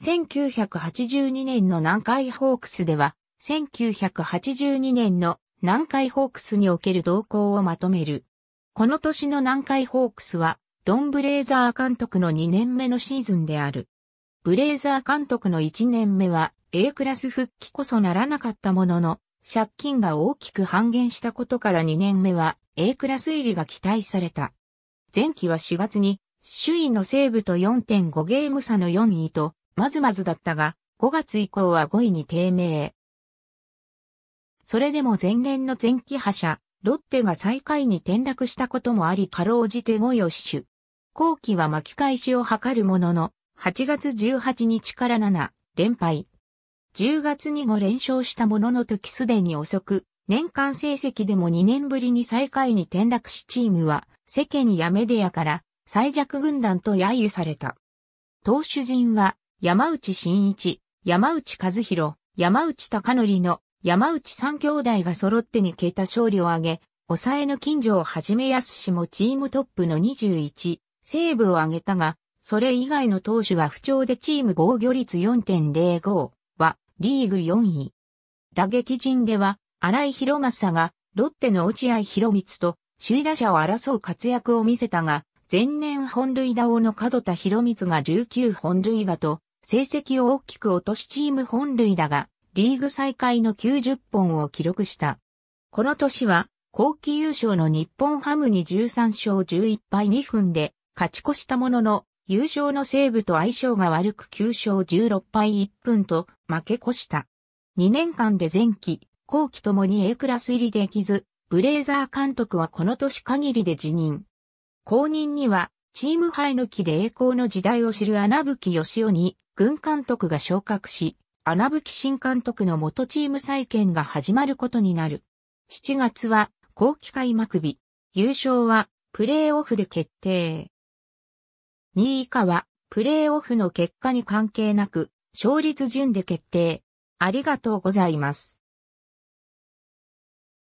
1982年の南海ホークスでは、1982年の南海ホークスにおける動向をまとめる。この年の南海ホークスは、ドン・ブレイザー監督の2年目のシーズンである。ブレイザー監督の1年目は A クラス復帰こそならなかったものの、借金が大きく半減したことから2年目は A クラス入りが期待された。前期は4月に、首位の西部と4.5ゲーム差の4位と、まずまずだったが、5月以降は5位に低迷。それでも前年の前期覇者、ロッテが最下位に転落したこともありかろうじて5位を死守。後期は巻き返しを図るものの、8月18日から7連敗。10月に5連勝したものの時すでに遅く、年間成績でも2年ぶりに最下位に転落しチームは、世間やメディアから最弱軍団と揶揄された。投手陣は山内真一、山内和弘、山内隆則の山内三兄弟が揃って2桁勝利を挙げ、抑えの近所をはじめ安氏もチームトップの21、セーブを挙げたが、それ以外の投手は不調でチーム防御率4.05はリーグ4位。打撃陣では、荒井博正がロッテの落合博光と首位打者を争う活躍を見せたが、前年本塁打王の角田博光が19本塁打と成績を大きく落としチーム本塁打が、リーグ再開の90本を記録した。この年は、後期優勝の日本ハムに13勝11敗2分で勝ち越したものの、優勝の西部と相性が悪く9勝16敗1分と負け越した。2年間で前期、後期ともに A クラス入りできず、ブレイザー監督はこの年限りで辞任。後任にはチーム杯の木で栄光の時代を知る穴吹義雄に、軍監督が昇格し、穴吹新監督の元チーム再建が始まることになる。7月は、後期開幕日。優勝は、プレーオフで決定。2位以下は、プレーオフの結果に関係なく、勝率順で決定。ありがとうございます。